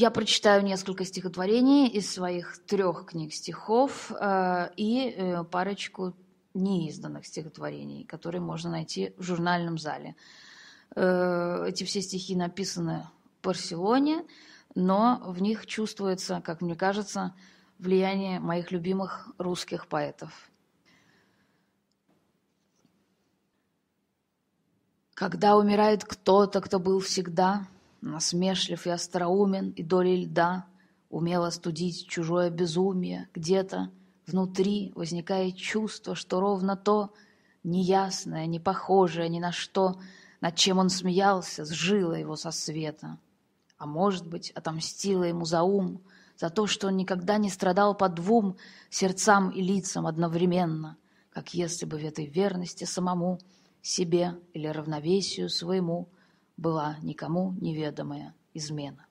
Я прочитаю несколько стихотворений из своих трех книг стихов э, и э, парочку неизданных стихотворений, которые можно найти в журнальном зале. Э, эти все стихи написаны в Барселоне, но в них чувствуется, как мне кажется, влияние моих любимых русских поэтов. Когда умирает кто-то, кто был всегда – насмешлив и остроумен, и долей льда, умел остудить чужое безумие. Где-то внутри возникает чувство, что ровно то неясное, не похожее ни на что, над чем он смеялся, сжило его со света. А может быть, отомстило ему за ум, за то, что он никогда не страдал по двум сердцам и лицам одновременно, как если бы в этой верности самому себе или равновесию своему – была никому неведомая измена.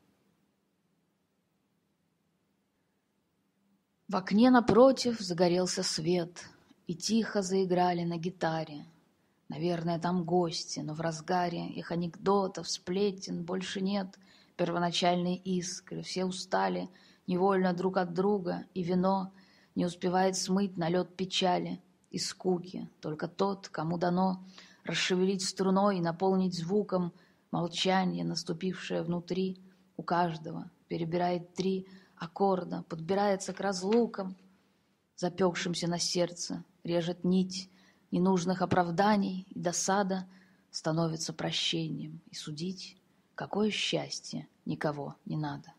В окне напротив загорелся свет, и тихо заиграли на гитаре. Наверное, там гости, но в разгаре их анекдотов, сплетен больше нет первоначальной искры. Все устали невольно друг от друга, и вино не успевает смыть налет печали и скуки. Только тот, кому дано расшевелить струной и наполнить звуком — Молчание, наступившее внутри у каждого, перебирает три аккорда, подбирается к разлукам, запекшимся на сердце, режет нить ненужных оправданий, и досада становится прощением, и судить, какое счастье, никого не надо.